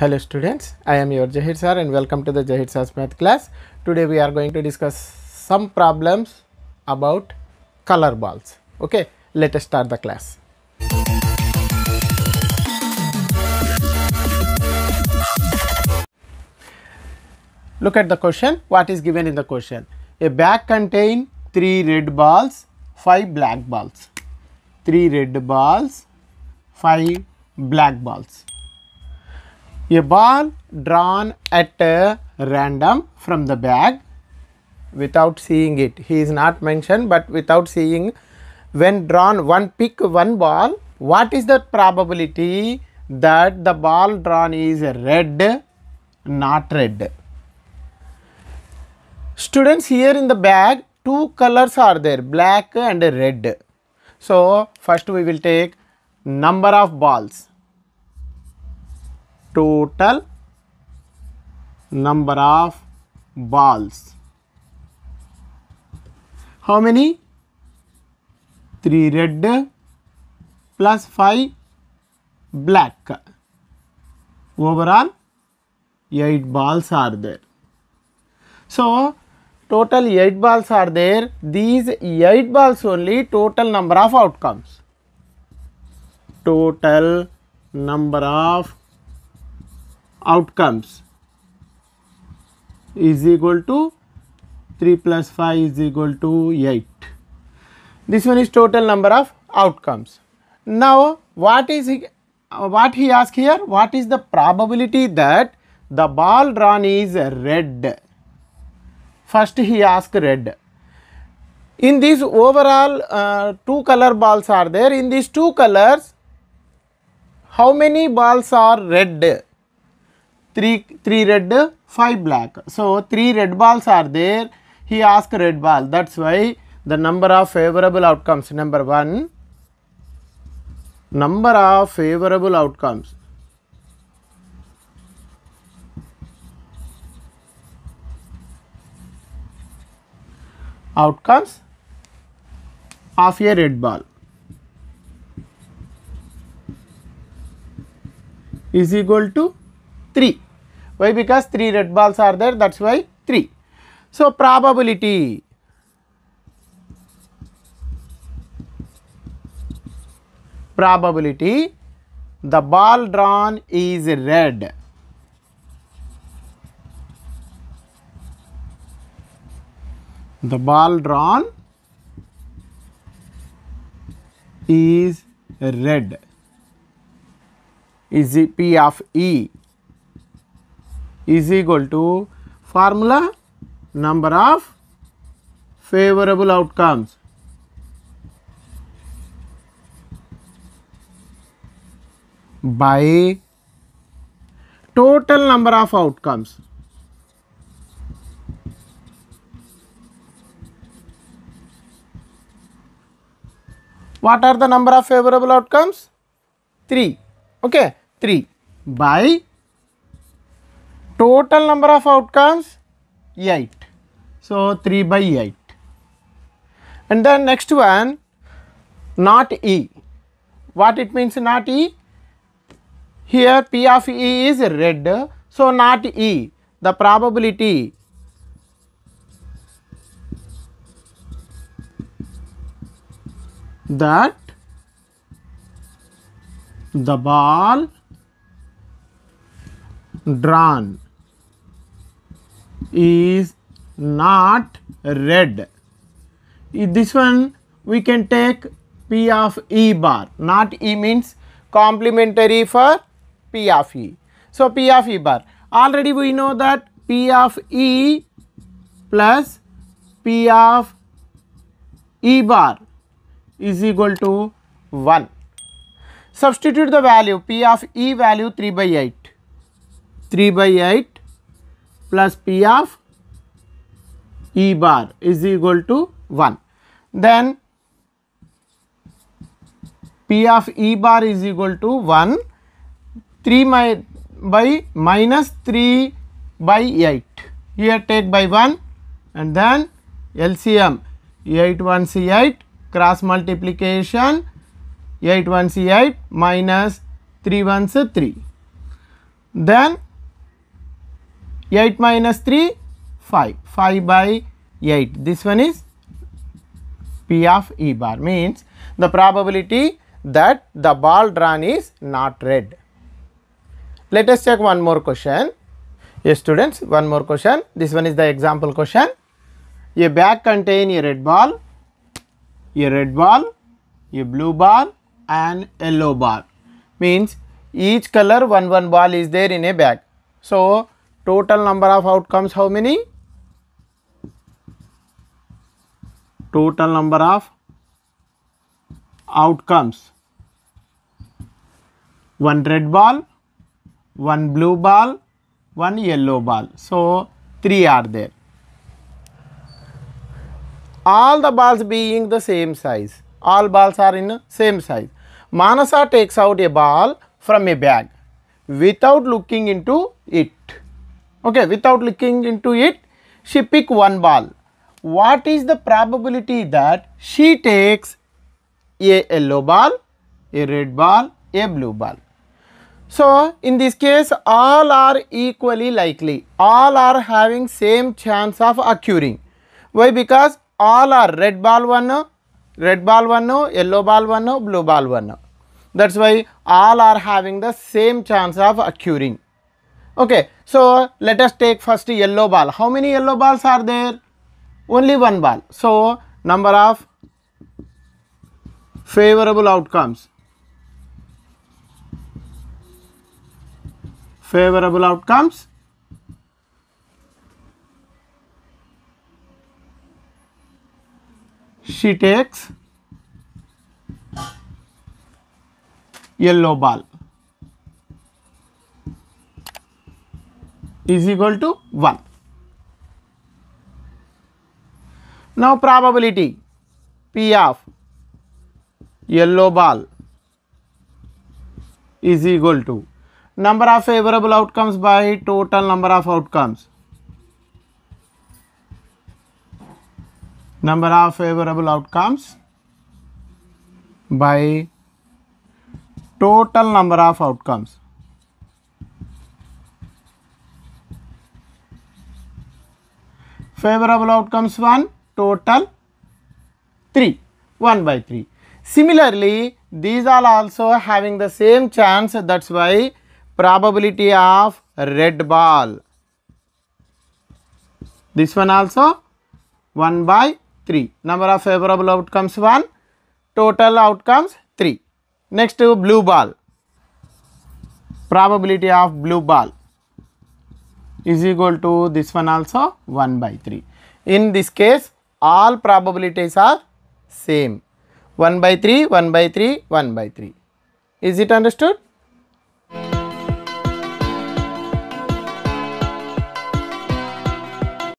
Hello students, I am your Jahir sir and welcome to the Jahir sir's math class. Today we are going to discuss some problems about color balls. Okay, let us start the class. Look at the question. What is given in the question? A bag contains 3 red balls, 5 black balls. 3 red balls, 5 black balls a ball drawn at random from the bag without seeing it. He is not mentioned but without seeing when drawn one pick one ball what is the probability that the ball drawn is red not red. Students here in the bag two colors are there black and red. So first we will take number of balls total number of balls. How many? 3 red plus 5 black. Overall 8 balls are there. So total 8 balls are there. These 8 balls only total number of outcomes. Total number of outcomes is equal to 3 plus 5 is equal to 8. This one is total number of outcomes. Now, what is he, what he asked here? What is the probability that the ball drawn is red? First he asked red. In this overall uh, two color balls are there. In these two colors, how many balls are red? 3, 3 red, 5 black. So, 3 red balls are there. He asked red ball. That's why the number of favorable outcomes, number 1, number of favorable outcomes. outcomes of a red ball is equal to 3. Why? Because 3 red balls are there, that is why 3. So, probability probability the ball drawn is red. The ball drawn is red is P of E is equal to formula number of favorable outcomes. by total number of outcomes. What are the number of favorable outcomes? 3. Okay, 3 by total number of outcomes 8 so 3 by 8 and then next one not E what it means not E here P of E is red so not E the probability that the ball drawn is not red. this one we can take P of E bar, not E means complementary for P of E. So, P of E bar. Already we know that P of E plus P of E bar is equal to 1. Substitute the value P of E value 3 by 8. 3 by 8 plus P of E bar is equal to 1. Then P of E bar is equal to 1 3 my, by minus 3 by 8. Here take by 1 and then LCM 8 1 C 8 cross multiplication 8 1 C 8 minus 3 1 C 3. Then 8 minus 3 5 5 by 8 this one is p of e bar means the probability that the ball drawn is not red let us check one more question yes students one more question this one is the example question a bag contain a red ball a red ball a blue ball and yellow ball means each color one one ball is there in a bag so total number of outcomes how many? Total number of outcomes. One red ball, one blue ball, one yellow ball. So, three are there. All the balls being the same size. All balls are in same size. Manasa takes out a ball from a bag without looking into it okay without looking into it she pick one ball what is the probability that she takes a yellow ball a red ball a blue ball so in this case all are equally likely all are having same chance of occurring why because all are red ball one red ball one yellow ball one blue ball one that's why all are having the same chance of occurring Okay, so let us take first yellow ball. How many yellow balls are there? Only one ball. So number of favorable outcomes. Favorable outcomes. She takes yellow ball. is equal to 1. Now probability P of yellow ball is equal to number of favorable outcomes by total number of outcomes. Number of favorable outcomes by total number of outcomes. favorable outcomes 1, total 3, 1 by 3. Similarly, these are also having the same chance that's why probability of red ball. This one also 1 by 3. Number of favorable outcomes 1, total outcomes 3. Next to blue ball. Probability of blue ball is equal to this one also 1 by 3. In this case, all probabilities are same 1 by 3, 1 by 3, 1 by 3. Is it understood?